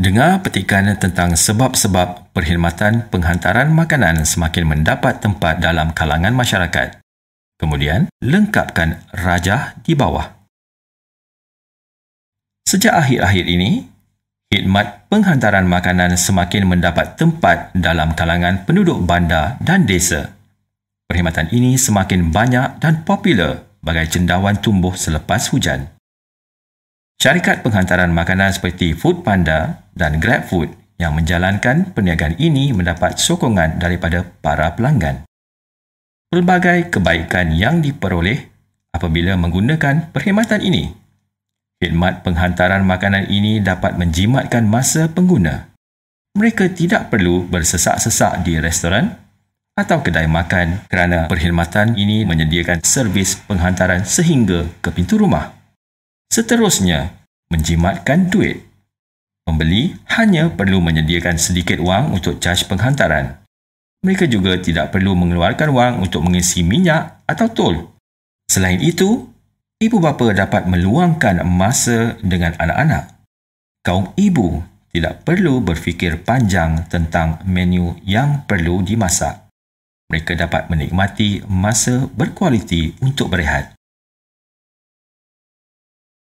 Dengar petikan tentang sebab-sebab perkhidmatan penghantaran makanan semakin mendapat tempat dalam kalangan masyarakat. Kemudian, lengkapkan rajah di bawah. Sejak akhir-akhir ini, khidmat penghantaran makanan semakin mendapat tempat dalam kalangan penduduk bandar dan desa. Perkhidmatan ini semakin banyak dan popular bagai cendawan tumbuh selepas hujan. Syarikat penghantaran makanan seperti Food Panda dan GrabFood yang menjalankan perniagaan ini mendapat sokongan daripada para pelanggan. Pelbagai kebaikan yang diperoleh apabila menggunakan perkhidmatan ini. Khidmat penghantaran makanan ini dapat menjimatkan masa pengguna. Mereka tidak perlu bersesak-sesak di restoran atau kedai makan kerana perkhidmatan ini menyediakan servis penghantaran sehingga ke pintu rumah. Seterusnya, menjimatkan duit. Pembeli hanya perlu menyediakan sedikit wang untuk caj penghantaran. Mereka juga tidak perlu mengeluarkan wang untuk mengisi minyak atau tol. Selain itu, ibu bapa dapat meluangkan masa dengan anak-anak. Kaum ibu tidak perlu berfikir panjang tentang menu yang perlu dimasak. Mereka dapat menikmati masa berkualiti untuk berehat.